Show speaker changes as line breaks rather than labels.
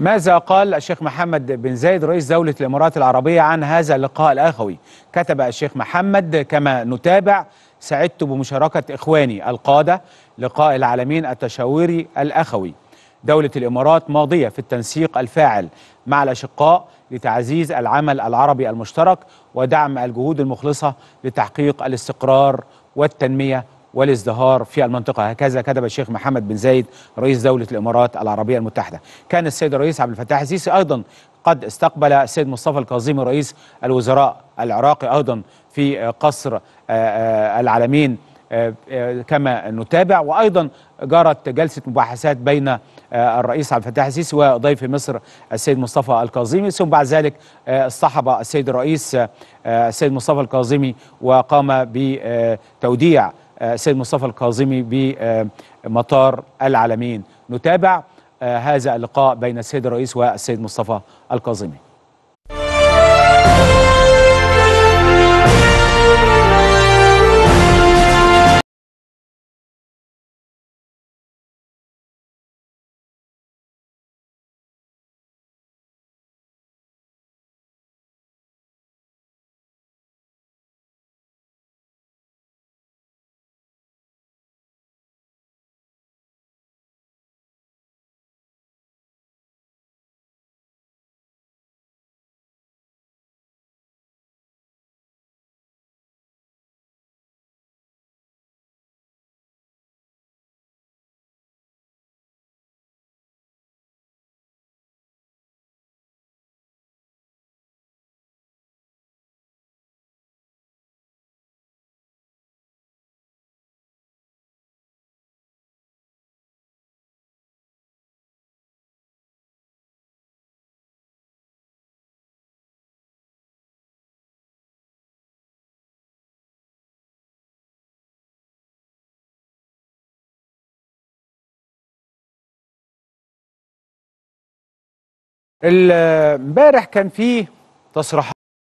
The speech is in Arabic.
ماذا قال الشيخ محمد بن زايد رئيس دولة الإمارات العربية عن هذا اللقاء الأخوي كتب الشيخ محمد كما نتابع سعدت بمشاركة إخواني القادة لقاء العالمين التشاوري الأخوي دولة الإمارات ماضية في التنسيق الفاعل مع الأشقاء لتعزيز العمل العربي المشترك ودعم الجهود المخلصة لتحقيق الاستقرار والتنمية والازدهار في المنطقة هكذا كتب الشيخ محمد بن زايد رئيس دولة الإمارات العربية المتحدة كان السيد الرئيس عبد الفتاح السيسي أيضا قد استقبل السيد مصطفى الكاظمي رئيس الوزراء العراقي أيضا في قصر آه، آه، العالمين آه، كما نتابع وأيضا جرت جلسة مباحثات بين الرئيس عبد الفتاح السيسي وضيف مصر السيد مصطفى الكاظمي ثم بعد ذلك اصطحب السيد الرئيس السيد مصطفى الكاظمي وقام بتوديع السيد آه، مصطفى الكاظمي بمطار العالمين نتابع آه، هذا اللقاء بين السيد الرئيس والسيد مصطفى الكاظمي
امبارح كان في تصريحات